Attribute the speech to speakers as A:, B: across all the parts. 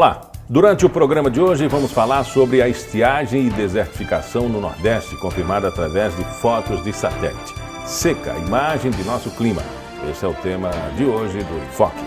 A: Olá! Durante o programa de hoje, vamos falar sobre a estiagem e desertificação no Nordeste, confirmada através de fotos de satélite. Seca, imagem de nosso clima. Esse é o tema de hoje do Enfoque.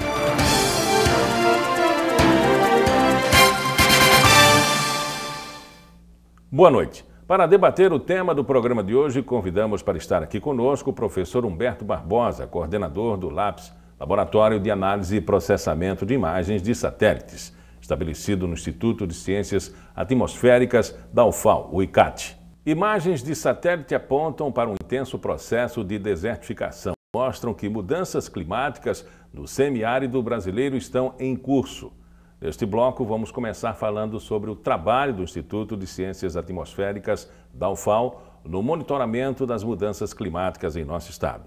A: Boa noite. Para debater o tema do programa de hoje, convidamos para estar aqui conosco o professor Humberto Barbosa, coordenador do LAPS, Laboratório de Análise e Processamento de Imagens de Satélites estabelecido no Instituto de Ciências Atmosféricas da UFAL, o ICAT. Imagens de satélite apontam para um intenso processo de desertificação. Mostram que mudanças climáticas no semiárido brasileiro estão em curso. Neste bloco, vamos começar falando sobre o trabalho do Instituto de Ciências Atmosféricas da UFAL no monitoramento das mudanças climáticas em nosso estado.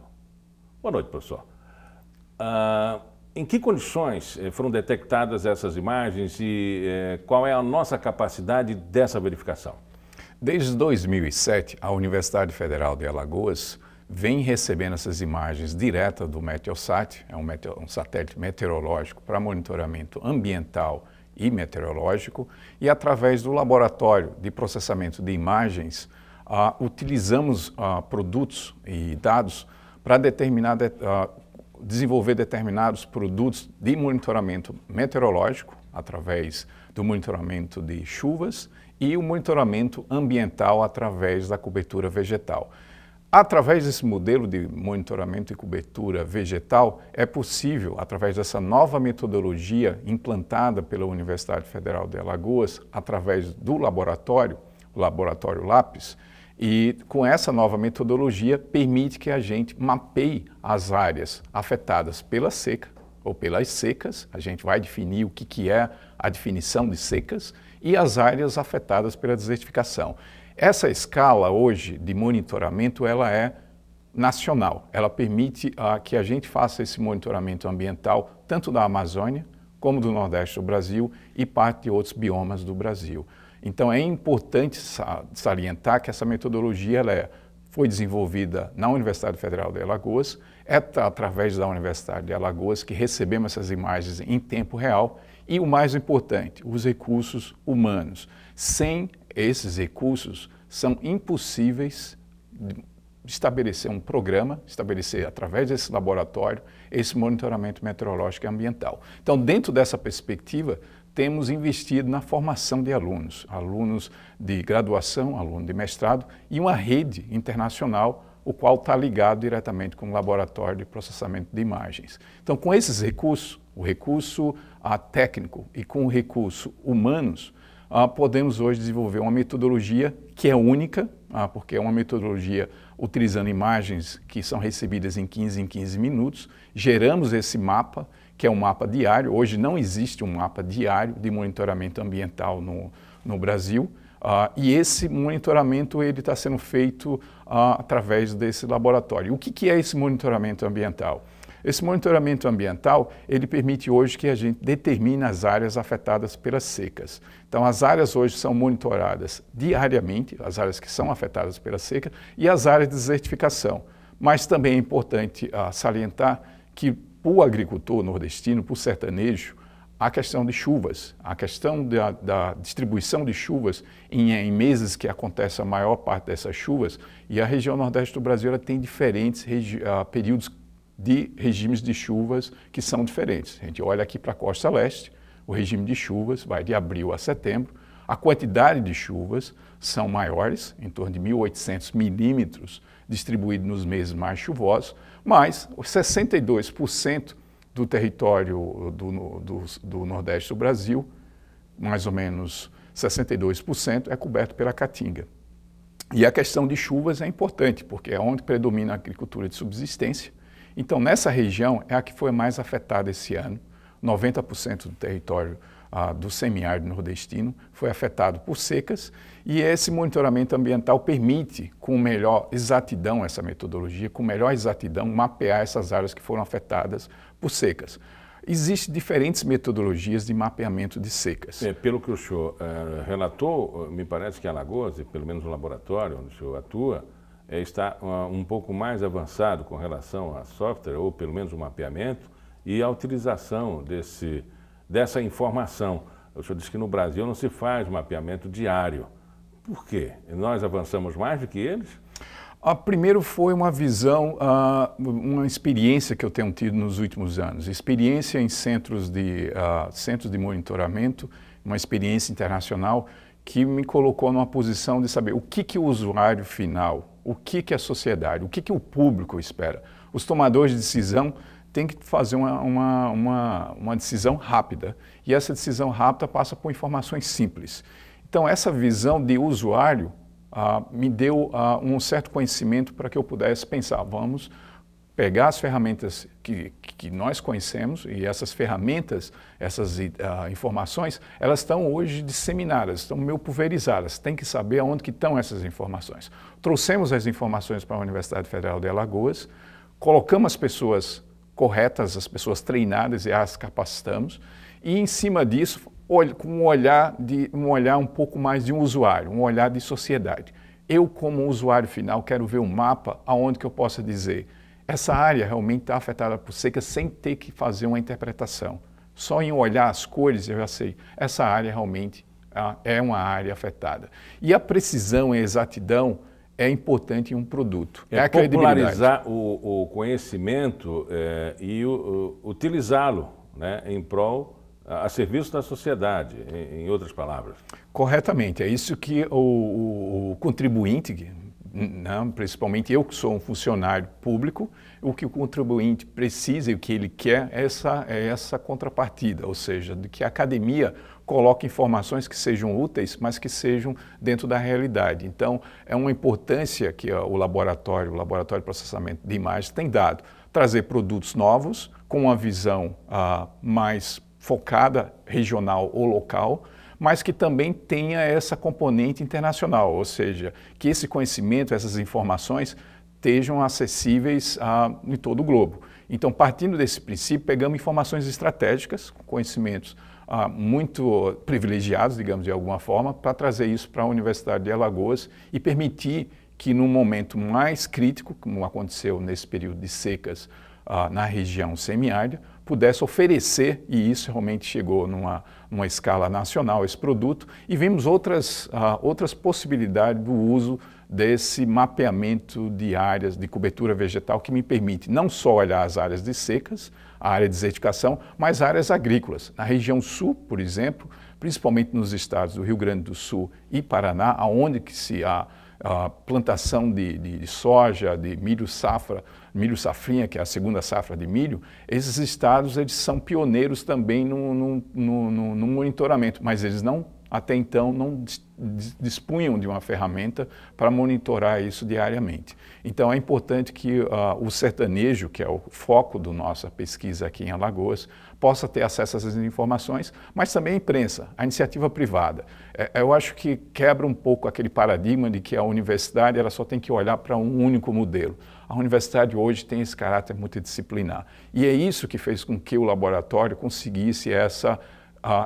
A: Boa noite, professor. Ah, em que condições eh, foram detectadas essas imagens e eh, qual é a nossa capacidade dessa verificação? Desde 2007, a Universidade Federal de Alagoas
B: vem recebendo essas imagens diretas do Meteosat, é um, um satélite meteorológico para monitoramento ambiental e meteorológico, e através do laboratório de processamento de imagens, ah, utilizamos ah, produtos e dados para determinar de, ah, desenvolver determinados produtos de monitoramento meteorológico, através do monitoramento de chuvas, e o monitoramento ambiental através da cobertura vegetal. Através desse modelo de monitoramento e cobertura vegetal, é possível, através dessa nova metodologia implantada pela Universidade Federal de Alagoas, através do laboratório, o Laboratório Lápis, e com essa nova metodologia, permite que a gente mapeie as áreas afetadas pela seca ou pelas secas, a gente vai definir o que, que é a definição de secas, e as áreas afetadas pela desertificação. Essa escala hoje de monitoramento, ela é nacional. Ela permite que a gente faça esse monitoramento ambiental tanto da Amazônia como do Nordeste do Brasil e parte de outros biomas do Brasil. Então é importante salientar que essa metodologia é, foi desenvolvida na Universidade Federal de Alagoas, é através da Universidade de Alagoas que recebemos essas imagens em tempo real e o mais importante, os recursos humanos. Sem esses recursos, são impossíveis estabelecer um programa, estabelecer através desse laboratório esse monitoramento meteorológico e ambiental. Então, dentro dessa perspectiva, temos investido na formação de alunos, alunos de graduação, aluno de mestrado e uma rede internacional, o qual está ligado diretamente com o laboratório de processamento de imagens. Então, com esses recursos, o recurso técnico e com o recurso humanos, ah, podemos hoje desenvolver uma metodologia que é única, ah, porque é uma metodologia utilizando imagens que são recebidas em 15 em 15 minutos, geramos esse mapa, que é um mapa diário. Hoje não existe um mapa diário de monitoramento ambiental no, no Brasil. Ah, e esse monitoramento ele está sendo feito ah, através desse laboratório. O que, que é esse monitoramento ambiental? Esse monitoramento ambiental, ele permite hoje que a gente determine as áreas afetadas pelas secas. Então, as áreas hoje são monitoradas diariamente, as áreas que são afetadas pela seca, e as áreas de desertificação. Mas também é importante ah, salientar que para o agricultor nordestino, para o sertanejo, a questão de chuvas, a questão da, da distribuição de chuvas em, em, meses que acontece a maior parte dessas chuvas, e a região nordeste do Brasil tem diferentes uh, períodos de regimes de chuvas que são diferentes. A gente olha aqui para a costa leste, o regime de chuvas vai de abril a setembro. A quantidade de chuvas são maiores, em torno de 1.800 milímetros, distribuídos nos meses mais chuvosos, mas 62% do território do, do, do, Nordeste do Brasil, mais ou menos 62%, é coberto pela caatinga. E a questão de chuvas é importante, porque é onde predomina a agricultura de subsistência, então, nessa região é a que foi mais afetada esse ano. 90% do território ah, do semiárido nordestino foi afetado por secas e esse monitoramento ambiental permite, com melhor exatidão, essa metodologia, com melhor exatidão, mapear essas áreas que foram afetadas por secas. Existem diferentes metodologias de mapeamento de secas.
A: É, pelo que o senhor é, relatou, me parece que Alagoas, pelo menos o laboratório onde o senhor atua, é, está ah, um pouco mais avançado com relação a software, ou pelo menos o mapeamento, e a utilização desse, dessa informação. O senhor disse que no Brasil não se faz mapeamento diário. Por quê? Nós avançamos mais do que eles? A ah, primeiro foi
B: uma visão, ah, uma experiência que eu tenho tido nos últimos anos. Experiência em centros de, centros de monitoramento, uma experiência internacional que me colocou numa posição de saber o que, que o usuário final, o que, que a sociedade, o que, que o público espera. Os tomadores de decisão têm que fazer uma, uma, uma, uma decisão rápida e essa decisão rápida passa por informações simples. Então, essa visão de usuário ah, me deu ah, um certo conhecimento para que eu pudesse pensar, vamos pegar as ferramentas que, que nós conhecemos e essas ferramentas, essas uh, informações, elas estão hoje disseminadas, estão meio pulverizadas. Tem que saber aonde que estão essas informações. Trouxemos as informações para a Universidade Federal de Alagoas, colocamos as pessoas corretas, as pessoas treinadas e as capacitamos. E em cima disso, com um olhar de um olhar um pouco mais de um usuário, um olhar de sociedade. Eu como usuário final quero ver um mapa aonde que eu possa dizer essa área realmente está afetada por seca sem ter que fazer uma interpretação. Só em olhar as cores eu já sei, essa área realmente é uma área afetada. E a precisão e a exatidão é importante em um produto. É, é popularizar
A: o, o conhecimento é, e utilizá-lo né, em prol a serviço da sociedade, em, outras palavras.
B: Corretamente, é isso que o, o, o contribuinte, não, principalmente eu que sou um funcionário público, o que o contribuinte precisa e o que ele quer é essa, é essa contrapartida, ou seja, de que a academia coloque informações que sejam úteis, mas que sejam dentro da realidade. Então, é uma importância que o laboratório, o laboratório de processamento de imagens tem dado, trazer produtos novos com uma visão ah, mais focada regional ou local, mas que também tenha essa componente internacional, ou seja, que esse conhecimento, essas informações estejam acessíveis a, em todo o globo. Então, partindo desse princípio, pegamos informações estratégicas, conhecimentos ah, muito privilegiados, digamos de alguma forma, para trazer isso para a Universidade de Alagoas e permitir que, num momento mais crítico, como aconteceu nesse período de secas ah, na região semiárida, pudesse oferecer, e isso realmente chegou numa, numa escala nacional, esse produto, e vimos outras, uh, outras possibilidades do uso desse mapeamento de áreas de cobertura vegetal que me permite não só olhar as áreas de secas, a área de desertificação, mas áreas agrícolas. Na região sul, por exemplo, principalmente nos estados do Rio Grande do Sul e Paraná, aonde que se há a plantação de, de, de, soja, de milho safra, milho safrinha, que é a segunda safra de milho, esses estados eles são pioneiros também no, no, no, no monitoramento, mas eles não até então não dispunham de uma ferramenta para monitorar isso diariamente. Então é importante que uh, o sertanejo, que é o foco da nossa pesquisa aqui em Alagoas, possa ter acesso a essas informações, mas também a imprensa, a iniciativa privada. É, é, eu acho que quebra um pouco aquele paradigma de que a universidade ela só tem que olhar para um único modelo. A universidade hoje tem esse caráter multidisciplinar. E é isso que fez com que o laboratório conseguisse essa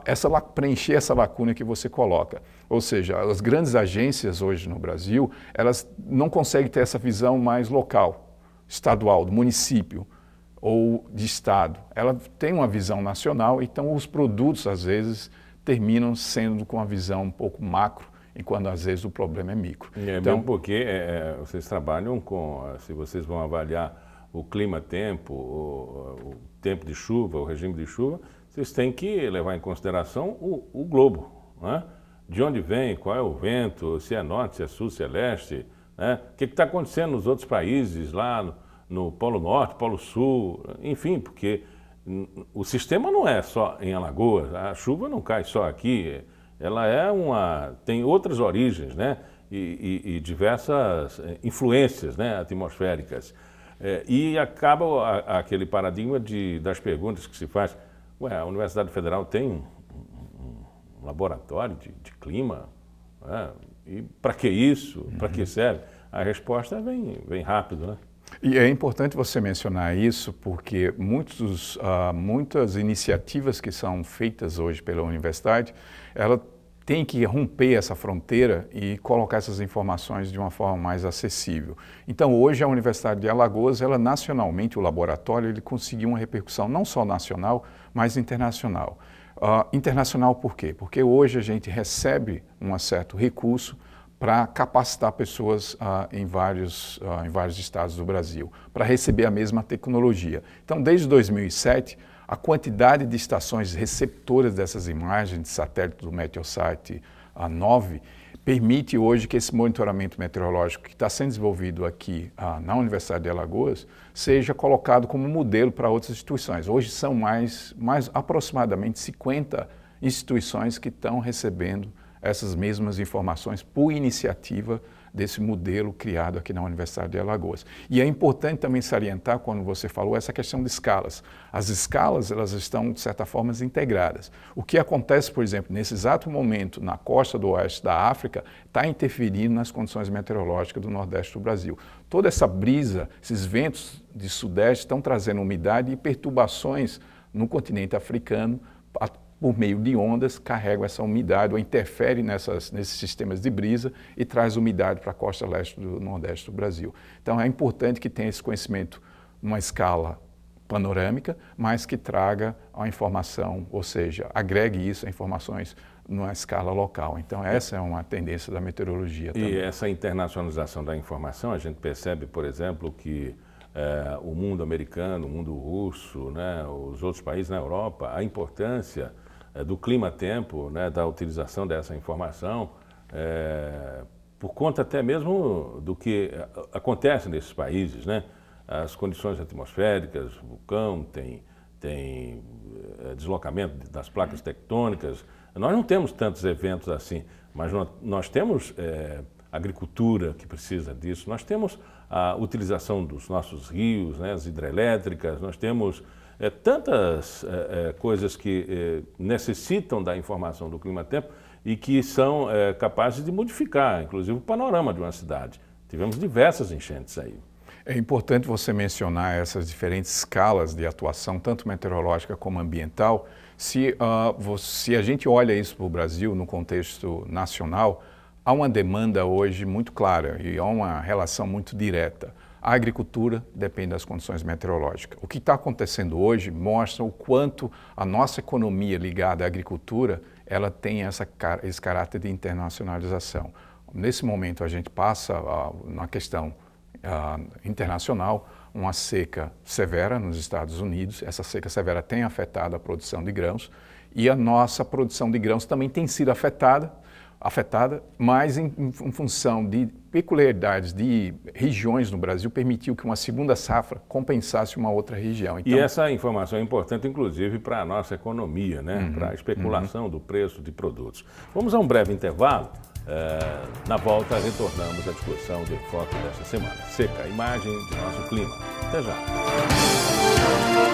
B: essa, preencher essa lacuna que você coloca. Ou seja, as grandes agências hoje no Brasil, elas não conseguem ter essa visão mais local, estadual, do município ou de Estado. Ela tem uma visão nacional, então os produtos, às vezes, terminam sendo com a visão um pouco macro,
A: enquanto às vezes o problema é micro. É, então, porque é, é, vocês trabalham com, eh, se vocês vão avaliar o clima-tempo, o, o, tempo de chuva, o regime de chuva, vocês têm que levar em consideração o, o globo, né? de onde vem, qual é o vento, se é norte, se é sul, se é leste, né? o que está acontecendo nos outros países lá, no Polo Norte, Polo Sul, enfim, porque o sistema não é só em Alagoas, a chuva não cai só aqui, ela é uma tem outras origens, né? E, e, e diversas eh, influências, né? Atmosféricas. É, e acaba a, aquele paradigma de, das perguntas que se faz. Ué, a Universidade Federal tem um, um laboratório de, de clima? É, e para que isso? Para que uhum. serve? A resposta vem, vem rápido, né?
B: E é importante você mencionar isso porque muitos, uh, muitas iniciativas que são feitas hoje pela universidade, ela tem que romper essa fronteira e colocar essas informações de uma forma mais acessível. Então, hoje a Universidade de Alagoas, ela nacionalmente, o laboratório, ele conseguiu uma repercussão não só nacional, mas internacional. Uh, internacional por quê? Porque hoje a gente recebe um certo recurso para capacitar pessoas ah, em, vários, ah, em vários estados do Brasil, para receber a mesma tecnologia. Então, desde 2007, a quantidade de estações receptoras dessas imagens de satélite do Meteosat a ah, 9 permite hoje que esse monitoramento meteorológico que está sendo desenvolvido aqui na Universidade de Alagoas seja colocado como modelo para outras instituições. Hoje são mais, mais aproximadamente 50 instituições que estão recebendo essas mesmas informações por iniciativa desse modelo criado aqui na Universidade de Alagoas. E é importante também salientar, quando você falou, essa questão de escalas. As escalas, elas estão, de certa forma, integradas. O que acontece, por exemplo, nesse exato momento, na costa do oeste da África, está interferindo nas condições meteorológicas do nordeste do Brasil. Toda essa brisa, esses ventos de sudeste estão trazendo umidade e perturbações no continente africano, por meio de ondas, carregam essa umidade ou interferem nessas, nesses sistemas de brisa e traz umidade para a costa leste do nordeste do Brasil. Então é importante que tenha esse conhecimento numa escala panorâmica, mas que traga a informação, ou seja, agregue isso a informações numa escala local. Então essa é uma tendência da meteorologia. E
A: essa internacionalização da informação, a gente percebe, por exemplo, que é, o mundo americano, o mundo russo, né, os outros países na Europa, a importância eh, do clima-tempo, né, da utilização dessa informação, é, por conta até mesmo do que eh, acontece nesses países, né? As condições atmosféricas, vulcão, tem, tem deslocamento das placas tectônicas. Nós não temos tantos eventos assim, mas nós, nós temos é, agricultura que precisa disso, nós temos a utilização dos nossos rios, né, as hidrelétricas, nós temos é, tantas é, é coisas que é, necessitam da informação do clima-tempo e que são é, capazes de modificar, inclusive, o panorama de uma cidade. Tivemos diversas enchentes aí. É
B: importante você mencionar essas diferentes escalas de atuação, tanto meteorológica como ambiental. Se, uh, se a gente olha isso para o Brasil no contexto nacional, há uma demanda hoje muito clara e há uma relação muito direta. A agricultura depende das condições meteorológicas. O que está acontecendo hoje mostra o quanto a nossa economia ligada à agricultura ela tem essa, esse caráter de internacionalização. Nesse momento a gente passa ah, na questão uh, internacional uma seca severa nos Estados Unidos. Essa seca severa tem afetado a produção de grãos e a nossa produção de grãos também tem sido afetada, afetada, mas em, em função de peculiaridades de regiões no Brasil permitiu que uma segunda safra compensasse uma outra região. Então... E
A: essa informação é importante, inclusive, para a nossa economia, né? Uhum, para a uhum. especulação uhum. do preço de produtos. Vamos a um breve intervalo. É, na volta, retornamos à discussão de foco dessa semana. Seca a imagem de nosso clima. Até já.